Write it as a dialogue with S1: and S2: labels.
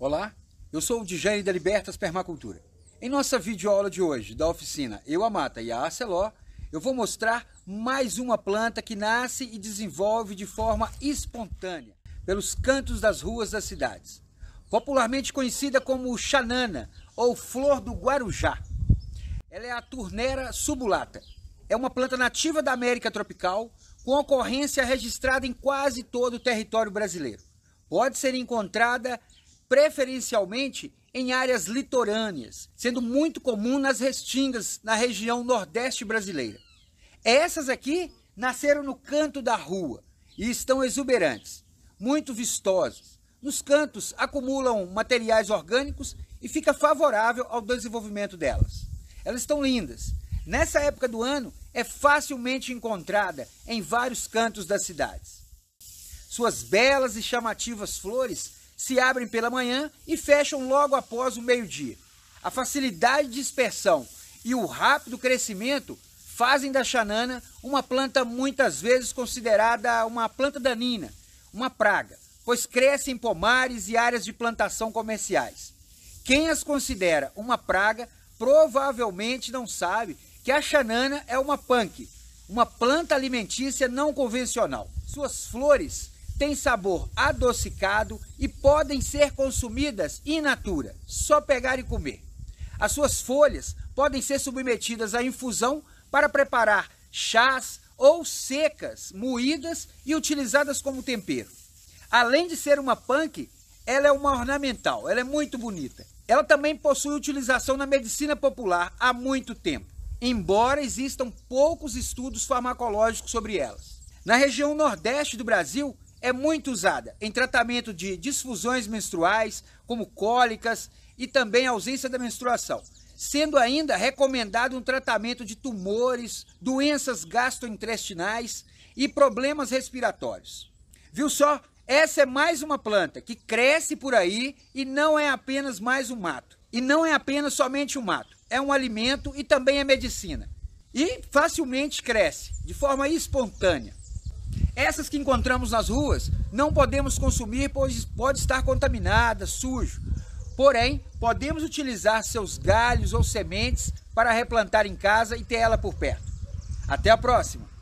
S1: Olá, eu sou o Djane da Libertas Permacultura. Em nossa videoaula de hoje da oficina Eu a Mata e a Aceló, eu vou mostrar mais uma planta que nasce e desenvolve de forma espontânea pelos cantos das ruas das cidades. Popularmente conhecida como chanana ou flor do Guarujá. Ela é a turnera subulata. É uma planta nativa da América tropical, com ocorrência registrada em quase todo o território brasileiro. Pode ser encontrada preferencialmente em áreas litorâneas, sendo muito comum nas restingas na região nordeste brasileira. Essas aqui nasceram no canto da rua e estão exuberantes, muito vistosas. Nos cantos acumulam materiais orgânicos e fica favorável ao desenvolvimento delas. Elas estão lindas. Nessa época do ano é facilmente encontrada em vários cantos das cidades. Suas belas e chamativas flores se abrem pela manhã e fecham logo após o meio-dia. A facilidade de dispersão e o rápido crescimento fazem da chanana uma planta muitas vezes considerada uma planta danina, uma praga, pois cresce em pomares e áreas de plantação comerciais. Quem as considera uma praga provavelmente não sabe que a chanana é uma punk, uma planta alimentícia não convencional. Suas flores têm sabor adocicado e podem ser consumidas in natura, só pegar e comer. As suas folhas podem ser submetidas à infusão para preparar chás ou secas, moídas e utilizadas como tempero. Além de ser uma punk, ela é uma ornamental, ela é muito bonita. Ela também possui utilização na medicina popular há muito tempo, embora existam poucos estudos farmacológicos sobre elas. Na região nordeste do Brasil, é muito usada em tratamento de disfusões menstruais, como cólicas e também ausência da menstruação, sendo ainda recomendado um tratamento de tumores, doenças gastrointestinais e problemas respiratórios. Viu só? Essa é mais uma planta que cresce por aí e não é apenas mais um mato. E não é apenas somente um mato. É um alimento e também é medicina. E facilmente cresce, de forma espontânea. Essas que encontramos nas ruas não podemos consumir, pois pode estar contaminada, sujo. Porém, podemos utilizar seus galhos ou sementes para replantar em casa e ter ela por perto. Até a próxima!